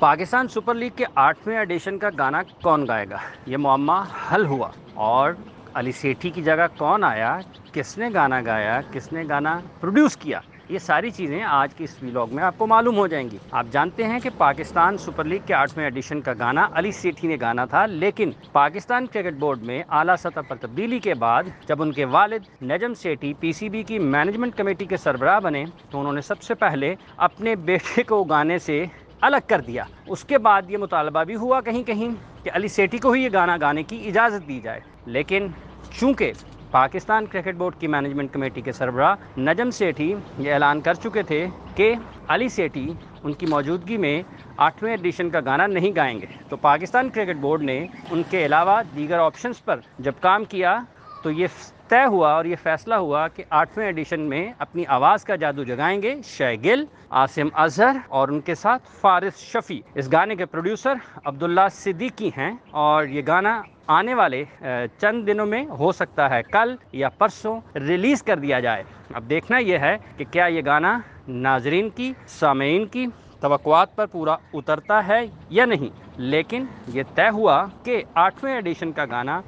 Pakistan super league के आठवें addition का गाना कौन गाएगा ये मामा हल हुआ और अली सेठी की जगह कौन आया किसने गाना गाया किसने गाना प्रोड्यूस किया ये सारी चीज़ें आज की इस व्लॉग में आपको मालूम हो जाएंगी आप जानते हैं कि पाकिस्तान सुपर लीग के आठवें एडिशन का गाना अली सेठी ने गाना था लेकिन पाकिस्तान क्रिकेट बोर्ड में आला सतह पर तब्दीली के बाद जब उनके वालिद नजम सेठी पीसीबी की मैनेजमेंट कमेटी के सरबराह बने तो उन्होंने सबसे पहले अपने बेटे को गाने से अलग कर दिया उसके बाद ये मुतालबा भी हुआ कहीं कहीं कि अली सेठी को ही ये गाना गाने की इजाज़त दी जाए लेकिन चूँकि पाकिस्तान क्रिकेट बोर्ड की मैनेजमेंट कमेटी के सरबरा नजम सेठी ये ऐलान कर चुके थे कि अली सेठी उनकी मौजूदगी में आठवें एडिशन का गाना नहीं गाएंगे तो पाकिस्तान क्रिकेट बोर्ड ने उनके अलावा दीगर ऑप्शंस पर जब काम किया तो ये तय हुआ और ये फैसला हुआ कि आठवें एडिशन में अपनी आवाज़ का जादू जगाएंगे शय गिल आसिम अजहर और उनके साथ फारिस शफी इस गाने के प्रोड्यूसर अब्दुल्ला सिद्दीकी हैं और ये गाना आने वाले चंद दिनों में हो सकता है कल या परसों रिलीज़ कर दिया जाए अब देखना यह है कि क्या ये गाना नाजरीन की सामीन की तवक़ात पर पूरा उतरता है या नहीं लेकिन ये तय हुआ कि आठवें एडिशन का गाना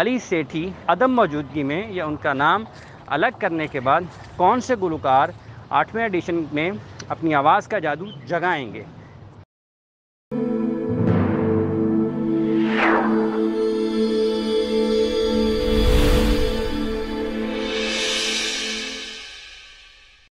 अली सेठी अदम मौजूदगी में या उनका नाम अलग करने के बाद कौन से गुलकार आठवें एडिशन में अपनी आवाज़ का जादू जगाएंगे